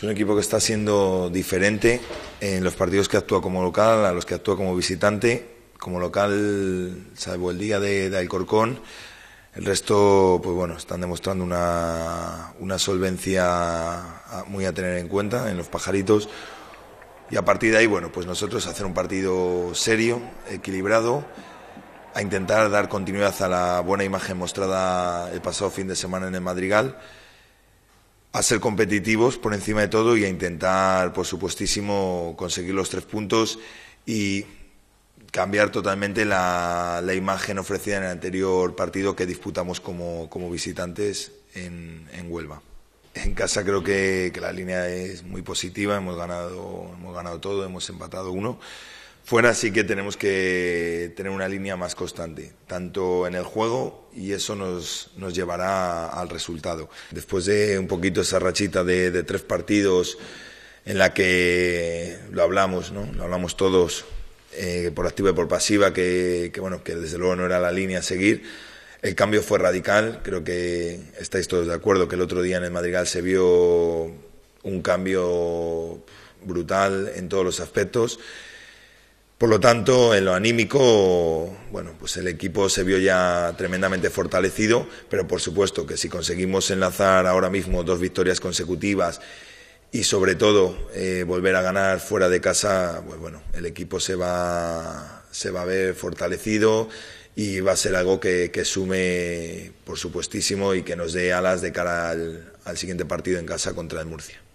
Es un equipo que está siendo diferente en los partidos que actúa como local, a los que actúa como visitante. Como local, salvo el día de, Alcorcón, el resto, pues bueno, están demostrando una, una solvencia muy a tener en cuenta en los pajaritos. Y a partir de ahí, bueno, pues nosotros hacer un partido serio, equilibrado, a intentar dar continuidad a la buena imagen mostrada el pasado fin de semana en el Madrigal a ser competitivos por encima de todo y a intentar, por supuestísimo, conseguir los tres puntos y cambiar totalmente la, la imagen ofrecida en el anterior partido que disputamos como, visitantes en, en, Huelva. En casa creo que, que, la línea es muy positiva, hemos ganado, hemos ganado todo, hemos empatado uno fuera sí que tenemos que tener una línea más constante, tanto en el juego y eso nos, nos llevará al resultado. Después de un poquito esa rachita de, tres partidos en la que lo hablamos, ¿no? Lo hablamos todos eh, por activa y por pasiva, que, bueno, que desde luego no era la línea a seguir. El cambio fue radical, creo que estáis todos de acuerdo que el otro día en el Madrigal se vio un cambio brutal en todos los aspectos por lo tanto, en lo anímico, bueno, pues el equipo se vio ya tremendamente fortalecido, pero por supuesto que si conseguimos enlazar ahora mismo dos victorias consecutivas y sobre todo eh, volver a ganar fuera de casa, pues bueno, el equipo se va, se va a ver fortalecido y va a ser algo que, sume, por supuestísimo, y que nos dé alas de cara al siguiente partido en casa contra el Murcia.